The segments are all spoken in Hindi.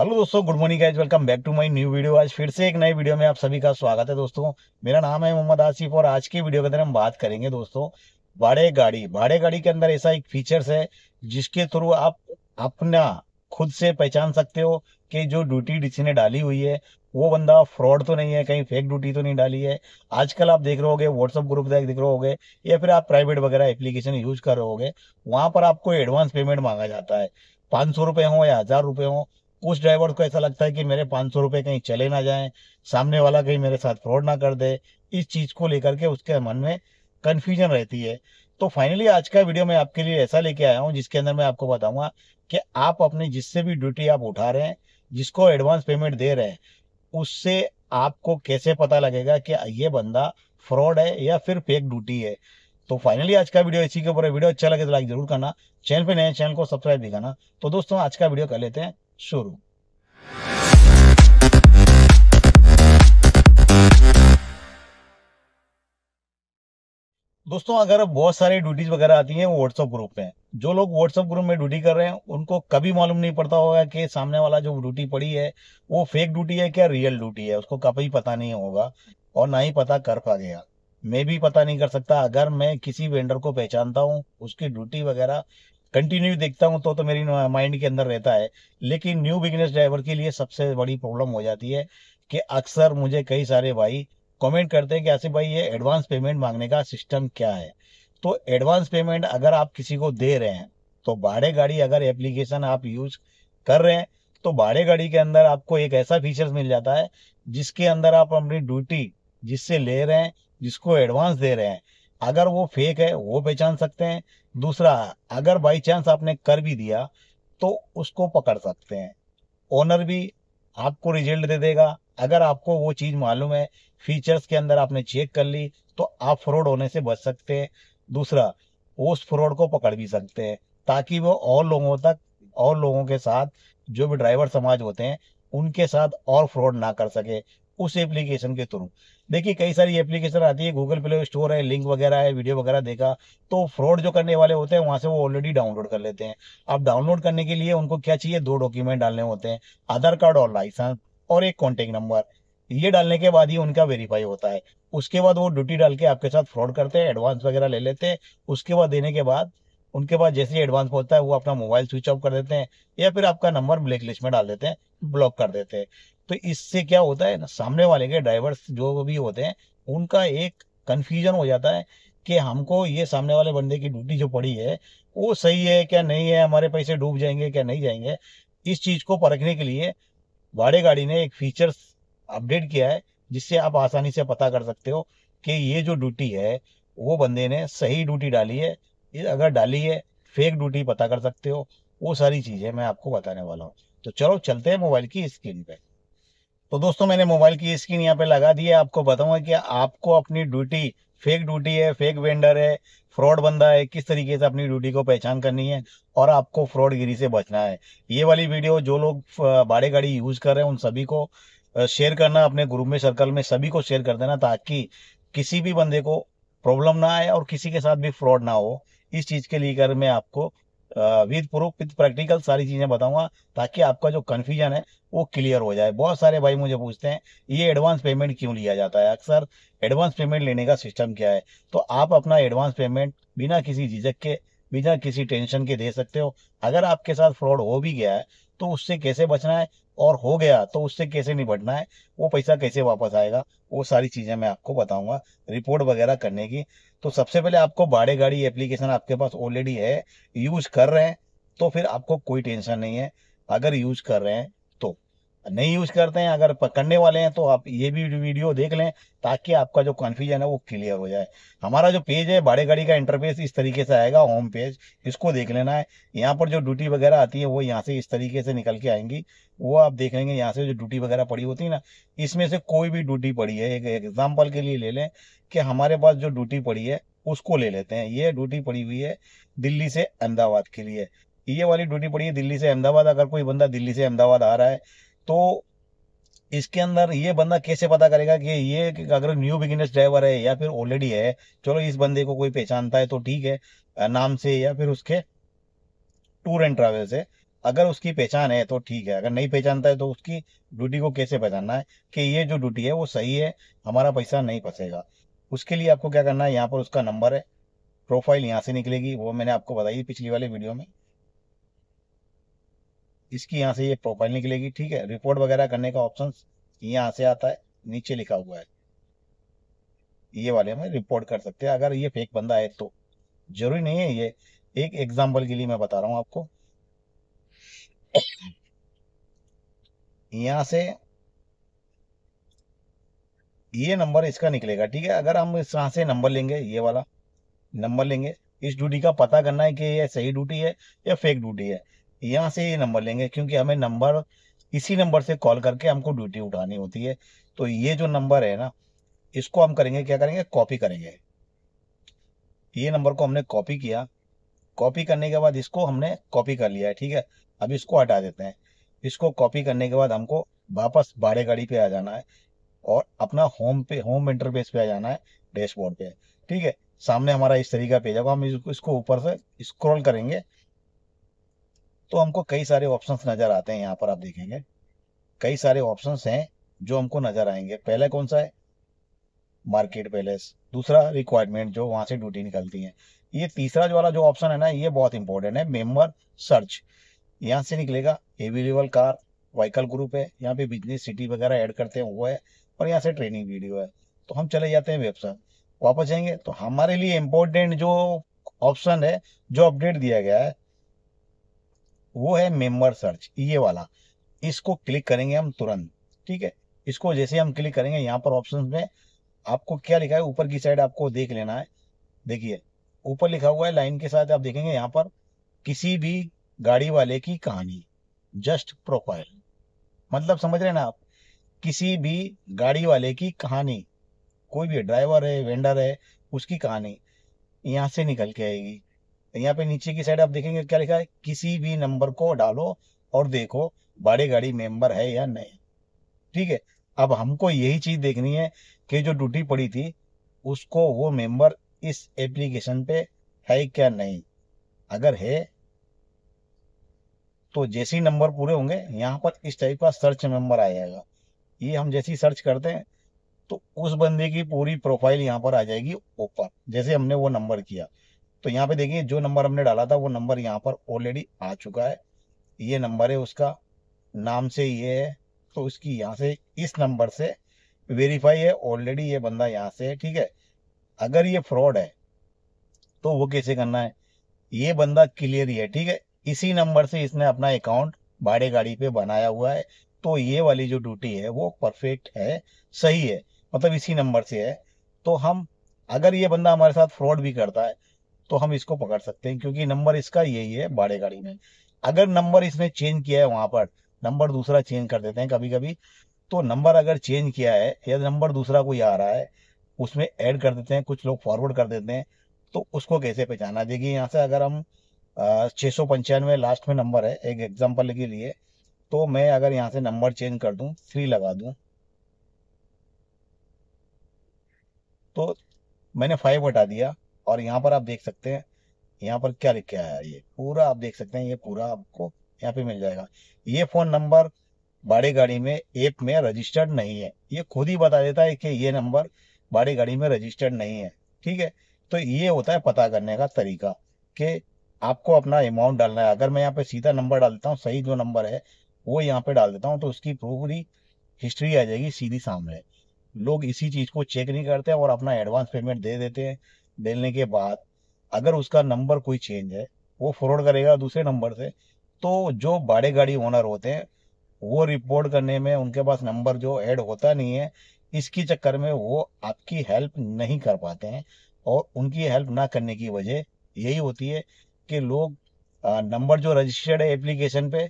हेलो दोस्तों good morning guys welcome back to my new video आज फिर से एक नए वीडियो में आप सभी का स्वागत है दोस्तों मेरा नाम है मोहम्मद आसिफ और आज के वीडियो के अंदर हम बात करेंगे दोस्तों भाड़े गाड़ी भाड़े गाड़ी के अंदर ऐसा एक फीचर्स है जिसके थ्रू आप अपना खुद से पहचान सकते हो कि जो ड्यूटी किसी ने डाली हुई है वो बंदा फ्रॉड तो नहीं है कहीं फेक ड्यूटी तो नहीं डाली है आजकल आप देख रहे होगे व्हाट्सअप ग्रुप देख रहे होगे या फिर आप प्राइवेट वगैरह एप्लीकेशन यूज कर रहे होगे वहाँ पर आपको एडवांस पेमेंट मांगा जाता है पाँच सौ रुपये हों या हज़ार रुपये हो उस ड्राइवर को ऐसा लगता है कि मेरे पाँच सौ रुपये कहीं चले ना जाएं सामने वाला कहीं मेरे साथ फ्रॉड ना कर दे इस चीज़ को लेकर के उसके मन में कन्फ्यूजन रहती है तो फाइनली आज का वीडियो मैं आपके लिए ऐसा लेके आया हूँ जिसके अंदर मैं आपको बताऊंगा कि आप अपनी जिससे भी ड्यूटी आप उठा रहे हैं जिसको एडवांस पेमेंट दे रहे हैं उससे आपको कैसे पता लगेगा कि ये बंदा फ्रॉड है या फिर फेक ड्यूटी है तो फाइनली आज का वीडियो इसी के ऊपर वीडियो अच्छा लगे तो लाइक जरूर करना चैनल पे नए चैनल को सब्सक्राइब भी करना तो दोस्तों आज का वीडियो कर लेते हैं शुरू दोस्तों अगर बहुत सारी ड्यूटीज वगैरह आती हैं वो व्हाट्सएप ग्रुप में जो लोग व्हाट्सएप ग्रुप में ड्यूटी कर रहे हैं उनको कभी मालूम नहीं पड़ता होगा कि सामने वाला जो ड्यूटी पड़ी है वो फेक ड्यूटी है क्या रियल ड्यूटी है उसको कभी पता नहीं होगा और ना ही पता कर पा गया मैं भी पता नहीं कर सकता अगर मैं किसी वेंडर को पहचानता हूँ उसकी ड्यूटी वगैरह कंटिन्यू देखता हूँ तो तो मेरी माइंड के अंदर रहता है लेकिन न्यू बिजनेस ड्राइवर के लिए सबसे बड़ी प्रॉब्लम हो जाती है कि अक्सर मुझे कई सारे भाई कमेंट करते हैं कि ऐसे भाई ये एडवांस पेमेंट मांगने का सिस्टम क्या है तो एडवांस पेमेंट अगर आप किसी को दे रहे हैं तो भाड़े गाड़ी अगर एप्लीकेशन आप यूज कर रहे हैं तो भाड़े गाड़ी के अंदर आपको एक ऐसा फीचर मिल जाता है जिसके अंदर आप अपनी ड्यूटी जिससे ले रहे हैं जिसको एडवांस दे रहे हैं अगर वो फेक है वो पहचान सकते हैं दूसरा अगर बाई चांस आपने कर भी दिया तो उसको पकड़ सकते हैं ओनर भी आपको रिजल्ट दे देगा अगर आपको वो चीज़ मालूम है फीचर्स के अंदर आपने चेक कर ली तो आप फ्रॉड होने से बच सकते हैं दूसरा उस फ्रॉड को पकड़ भी सकते हैं ताकि वो और लोगों तक और लोगों के साथ जो भी ड्राइवर समाज होते हैं उनके साथ और फ्रॉड ना कर सके उस एप्लीकेशन के थ्रू देखिए कई सारी एप्लीकेशन आती है गूगल प्ले स्टोर है लिंक वगैरह है वीडियो वगैरह देखा तो फ्रॉड जो करने वाले होते हैं वहां से वो ऑलरेडी डाउनलोड कर लेते हैं अब डाउनलोड करने के लिए उनको क्या चाहिए दो डॉक्यूमेंट डालने होते हैं आधार कार्ड और लाइसेंस और एक कॉन्टेक्ट नंबर ये डालने के बाद ही उनका वेरीफाई होता है उसके बाद वो ड्यूटी डाल के आपके साथ फ्रॉड करते हैं एडवांस वगैरह ले लेते हैं उसके बाद देने के बाद उनके पास जैसे ही एडवांस होता है वो अपना मोबाइल स्विच ऑफ कर देते हैं या फिर आपका नंबर ब्लैक लिस्ट में डाल देते हैं ब्लॉक कर देते हैं तो इससे क्या होता है ना सामने वाले के ड्राइवर्स जो भी होते हैं उनका एक कन्फ्यूजन हो जाता है कि हमको ये सामने वाले बंदे की ड्यूटी जो पड़ी है वो सही है क्या नहीं है हमारे पैसे डूब जाएंगे क्या नहीं जाएंगे इस चीज़ को परखने के लिए भाड़े गाड़ी ने एक फीचर्स अपडेट किया है जिससे आप आसानी से पता कर सकते हो कि ये जो ड्यूटी है वो बंदे ने सही ड्यूटी डाली है अगर डाली है फेक ड्यूटी पता कर सकते हो वो सारी चीज़ें मैं आपको बताने वाला हूँ तो चलो चलते हैं मोबाइल की स्क्रीन पे तो दोस्तों मैंने मोबाइल की स्क्रीन यहाँ पे लगा दी है आपको बताऊंगा कि आपको अपनी ड्यूटी फेक ड्यूटी है फेक वेंडर है फ्रॉड बंदा है किस तरीके से अपनी ड्यूटी को पहचान करनी है और आपको फ्रॉडगिरी से बचना है ये वाली वीडियो जो लोग बाड़े गाड़ी यूज कर रहे हैं उन सभी को शेयर करना अपने ग्रुप में सर्कल में सभी को शेयर कर देना ताकि किसी भी बंदे को प्रॉब्लम ना आए और किसी के साथ भी फ्रॉड ना हो इस चीज के लिए कर मैं आपको विद प्रूफ विद प्रैक्टिकल सारी चीज़ें बताऊंगा ताकि आपका जो कन्फ्यूजन है वो क्लियर हो जाए बहुत सारे भाई मुझे पूछते हैं ये एडवांस पेमेंट क्यों लिया जाता है अक्सर एडवांस पेमेंट लेने का सिस्टम क्या है तो आप अपना एडवांस पेमेंट बिना किसी झिझक के बिना किसी टेंशन के दे सकते हो अगर आपके साथ फ्रॉड हो भी गया है तो उससे कैसे बचना है और हो गया तो उससे कैसे निपटना है वो पैसा कैसे वापस आएगा वो सारी चीज़ें मैं आपको बताऊंगा रिपोर्ट वगैरह करने की तो सबसे पहले आपको बाड़े गाड़ी एप्लीकेशन आपके पास ऑलरेडी है यूज़ कर रहे हैं तो फिर आपको कोई टेंशन नहीं है अगर यूज़ कर रहे हैं नहीं यूज़ करते हैं अगर पकड़ने वाले हैं तो आप ये भी वीडियो देख लें ताकि आपका जो कन्फ्यूजन है वो क्लियर हो जाए हमारा जो पेज है बाड़े गाड़ी का इंटरफेस इस तरीके से आएगा होम पेज इसको देख लेना है यहाँ पर जो ड्यूटी वगैरह आती है वो यहाँ से इस तरीके से निकल के आएंगी वो आप देख लेंगे यहाँ से जो ड्यूटी वगैरह पड़ी होती है ना इसमें से कोई भी ड्यूटी पड़ी है एक एग्जाम्पल के लिए ले लें कि हमारे पास जो ड्यूटी पड़ी है उसको ले लेते हैं ये ड्यूटी पड़ी हुई है दिल्ली से अहमदाबाद के लिए ये वाली ड्यूटी पड़ी है दिल्ली से अहमदाबाद अगर कोई बंदा दिल्ली से अहमदाबाद आ रहा है तो इसके अंदर ये बंदा कैसे पता करेगा कि ये कि अगर न्यू बिगिनर्स ड्राइवर है या फिर ऑलरेडी है चलो इस बंदे को कोई पहचानता है तो ठीक है नाम से या फिर उसके टूर एंड ट्रेवल से अगर उसकी पहचान है तो ठीक है अगर नहीं पहचानता है तो उसकी ड्यूटी को कैसे पहचानना है कि ये जो ड्यूटी है वो सही है हमारा पैसा नहीं फंसेगा उसके लिए आपको क्या करना है यहाँ पर उसका नंबर है प्रोफाइल यहाँ से निकलेगी वो मैंने आपको बताई पिछली वाले वीडियो में इसकी यहाँ से ये प्रोफाइल निकलेगी ठीक है रिपोर्ट वगैरह करने का ऑप्शन यहाँ से आता है नीचे लिखा हुआ है ये वाले हमें रिपोर्ट कर सकते हैं अगर ये फेक बंदा है तो जरूरी नहीं है ये एक एग्जाम्पल के लिए मैं बता रहा हूँ आपको यहाँ से ये नंबर इसका निकलेगा ठीक है अगर हम इस यहाँ से नंबर लेंगे ये वाला नंबर लेंगे इस ड्यूटी का पता करना है कि ये सही ड्यूटी है या फेक ड्यूटी है यहाँ से ये नंबर लेंगे क्योंकि हमें नंबर इसी नंबर से कॉल करके हमको ड्यूटी उठानी होती है तो ये जो नंबर है ना इसको हम करेंगे क्या करेंगे कॉपी करेंगे ये नंबर को हमने कॉपी किया कॉपी करने के बाद इसको हमने कॉपी कर लिया है ठीक है अब इसको हटा देते हैं इसको कॉपी करने के बाद हमको वापस भाड़े गाड़ी पे आ जाना है और अपना होम पे होम इंटरफेस पे आ जाना है डैशबोर्ड पे ठीक है सामने हमारा इस तरीका पेज है हम इसको ऊपर से स्क्रॉल करेंगे तो हमको कई सारे ऑप्शंस नज़र आते हैं यहाँ पर आप देखेंगे कई सारे ऑप्शंस हैं जो हमको नज़र आएंगे पहला कौन सा है मार्केट पैलेस दूसरा रिक्वायरमेंट जो वहां से ड्यूटी निकलती है ये तीसरा जो वाला जो ऑप्शन है ना ये बहुत इंपॉर्टेंट है मेम्बर सर्च यहाँ से निकलेगा एवेलेबल कार वहीकल ग्रुप है यहाँ पे बिजनेस सिटी वगैरह एड करते हैं वो है और यहाँ से ट्रेनिंग वीडियो है तो हम चले जाते हैं वेबसाइट वापस जाएंगे तो हमारे लिए इम्पोर्टेंट जो ऑप्शन है जो अपडेट दिया गया है वो है मेम्बर सर्च ये वाला इसको क्लिक करेंगे हम तुरंत ठीक है इसको जैसे हम क्लिक करेंगे यहाँ पर ऑप्शन में आपको क्या लिखा है ऊपर की साइड आपको देख लेना है देखिए ऊपर लिखा हुआ है लाइन के साथ आप देखेंगे यहाँ पर किसी भी गाड़ी वाले की कहानी जस्ट प्रोफाइल मतलब समझ रहे ना आप किसी भी गाड़ी वाले की कहानी कोई भी ड्राइवर है वेंडर है उसकी कहानी यहाँ से निकल के आएगी यहाँ पे नीचे की साइड आप देखेंगे क्या लिखा है किसी भी नंबर को डालो और देखो बड़े गाड़ी मेंबर है या नहीं ठीक है अब हमको यही चीज देखनी है कि जो ड्यूटी पड़ी थी उसको वो मेंबर इस एप्लीकेशन पे है क्या नहीं अगर है तो जैसे ही नंबर पूरे होंगे यहाँ पर इस टाइप का सर्च नंबर आएगा ये हम जैसे ही सर्च करते हैं तो उस बंदे की पूरी प्रोफाइल यहाँ पर आ जाएगी ओपन जैसे हमने वो नंबर किया तो यहाँ पे देखिए जो नंबर हमने डाला था वो नंबर यहाँ पर ऑलरेडी आ चुका है ये नंबर है उसका नाम से ये है तो उसकी यहाँ से इस नंबर से वेरीफाई है ऑलरेडी ये बंदा यहाँ से है ठीक है अगर ये फ्रॉड है तो वो कैसे करना है ये बंदा क्लियर ही है ठीक है इसी नंबर से इसने अपना अकाउंट भाड़े गाड़ी पे बनाया हुआ है तो ये वाली जो ड्यूटी है वो परफेक्ट है सही है मतलब इसी नंबर से है तो हम अगर ये बंदा हमारे साथ फ्रॉड भी करता है तो हम इसको पकड़ सकते हैं क्योंकि नंबर इसका यही है बाड़े गाड़ी में अगर नंबर इसने चेंज किया है वहां पर नंबर दूसरा चेंज कर देते हैं कभी कभी तो नंबर अगर चेंज किया है या नंबर दूसरा कोई आ रहा है उसमें ऐड कर देते हैं कुछ लोग फॉरवर्ड कर देते हैं तो उसको कैसे पहचाना देगी यहाँ से अगर हम छः सौ पंचानवे लास्ट में नंबर है एक एग्जाम्पल के लिए तो मैं अगर यहाँ से नंबर चेंज कर दूँ थ्री लगा दूँ तो मैंने फाइव हटा दिया और यहाँ पर आप देख सकते हैं यहाँ पर क्या लिखा है ये पूरा आप देख सकते हैं ये पूरा आपको यहाँ पे मिल जाएगा ये फोन नंबर बड़ी गाड़ी में एप में रजिस्टर्ड नहीं है ये खुद ही बता देता है कि ये नंबर बड़ी गाड़ी में रजिस्टर्ड नहीं है ठीक है तो ये होता है पता करने का तरीका कि आपको अपना अमाउंट डालना है अगर मैं यहाँ पे सीधा नंबर डाल देता हूँ सही जो नंबर है वो यहाँ पे डाल देता हूँ तो उसकी पूरी हिस्ट्री आ जाएगी सीधी सामने लोग इसी चीज़ को चेक नहीं करते और अपना एडवांस पेमेंट दे देते हैं देने के बाद अगर उसका नंबर कोई चेंज है वो फॉरवर्ड करेगा दूसरे नंबर से तो जो बाड़े गाड़ी ओनर होते हैं वो रिपोर्ट करने में उनके पास नंबर जो ऐड होता नहीं है इसकी चक्कर में वो आपकी हेल्प नहीं कर पाते हैं और उनकी हेल्प ना करने की वजह यही होती है कि लोग नंबर जो रजिस्टर्ड है एप्लीकेशन पे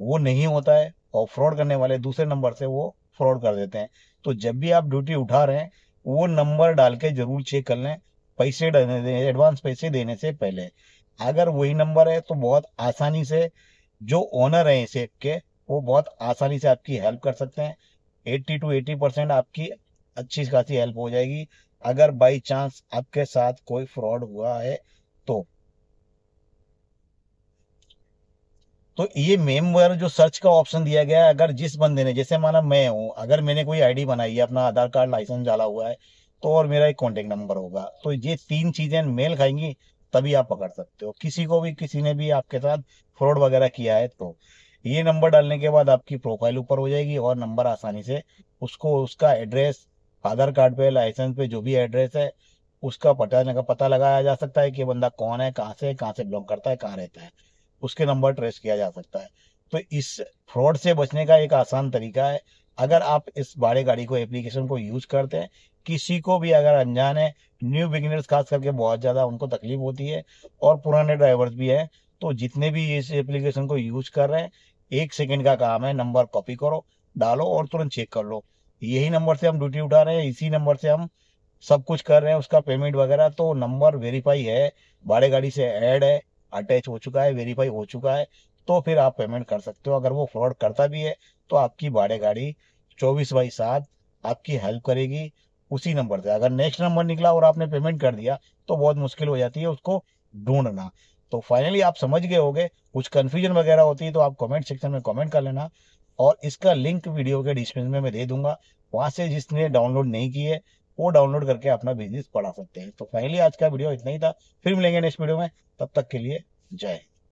वो नहीं होता है और फ्रॉड करने वाले दूसरे नंबर से वो फ्रॉड कर देते हैं तो जब भी आप ड्यूटी उठा रहे हैं वो नंबर डाल के जरूर चेक कर लें पैसे देने एडवांस पैसे देने से पहले अगर वही नंबर है तो बहुत आसानी से जो ओनर है इसे के वो बहुत आसानी से आपकी हेल्प कर सकते हैं एट्टी टू एटी परसेंट आपकी अच्छी खासी हेल्प हो जाएगी अगर बाई चांस आपके साथ कोई फ्रॉड हुआ है तो तो ये मेम जो सर्च का ऑप्शन दिया गया है अगर जिस बंदे ने जैसे माना मैं हूं अगर मैंने कोई आईडी बनाई है अपना आधार कार्ड लाइसेंस डाला हुआ है तो और मेरा एक कॉन्टेक्ट नंबर होगा तो ये तीन चीज़ें मेल खाएंगी तभी आप पकड़ सकते हो किसी को भी किसी ने भी आपके साथ फ्रॉड वगैरह किया है तो ये नंबर डालने के बाद आपकी प्रोफाइल ऊपर हो जाएगी और नंबर आसानी से उसको उसका एड्रेस आधार कार्ड पे लाइसेंस पे जो भी एड्रेस है उसका पता लगा पता लगाया जा सकता है कि बंदा कौन है कहाँ से कहाँ से बिलोंग करता है कहाँ रहता है उसके नंबर ट्रेस किया जा सकता है तो इस फ्रॉड से बचने का एक आसान तरीका है अगर आप इस बाड़े गाड़ी को एप्लीकेशन को यूज करते हैं किसी को भी अगर अनजान है न्यू बिगिनर्स खास करके बहुत ज़्यादा उनको तकलीफ होती है और पुराने ड्राइवर्स भी हैं तो जितने भी इस एप्लीकेशन को यूज कर रहे हैं एक सेकेंड का काम है नंबर कॉपी करो डालो और तुरंत चेक कर लो यही नंबर से हम ड्यूटी उठा रहे हैं इसी नंबर से हम सब कुछ कर रहे हैं उसका पेमेंट वगैरह तो नंबर वेरीफाई है बाड़े गाड़ी से एड है अटैच हो चुका है वेरीफाई हो चुका है तो फिर आप पेमेंट कर सकते हो अगर वो फ्रॉड करता भी है तो आपकी बाड़े गाड़ी चौबीस बाई सात आपकी हेल्प करेगी उसी नंबर से अगर नेक्स्ट नंबर निकला और आपने पेमेंट कर दिया तो बहुत मुश्किल हो जाती है उसको ढूंढना तो फाइनली आप समझ गए होगे कुछ कन्फ्यूजन वगैरह होती है तो आप कमेंट सेक्शन में कमेंट कर लेना और इसका लिंक वीडियो के डिस्क्रिप्शन में मैं दे दूंगा वहां से जिसने डाउनलोड नहीं किए है वो डाउनलोड करके अपना बिजनेस बढ़ा सकते हैं तो फाइनली आज का वीडियो इतना ही था फिर मिलेंगे नेक्स्ट वीडियो में तब तक के लिए जय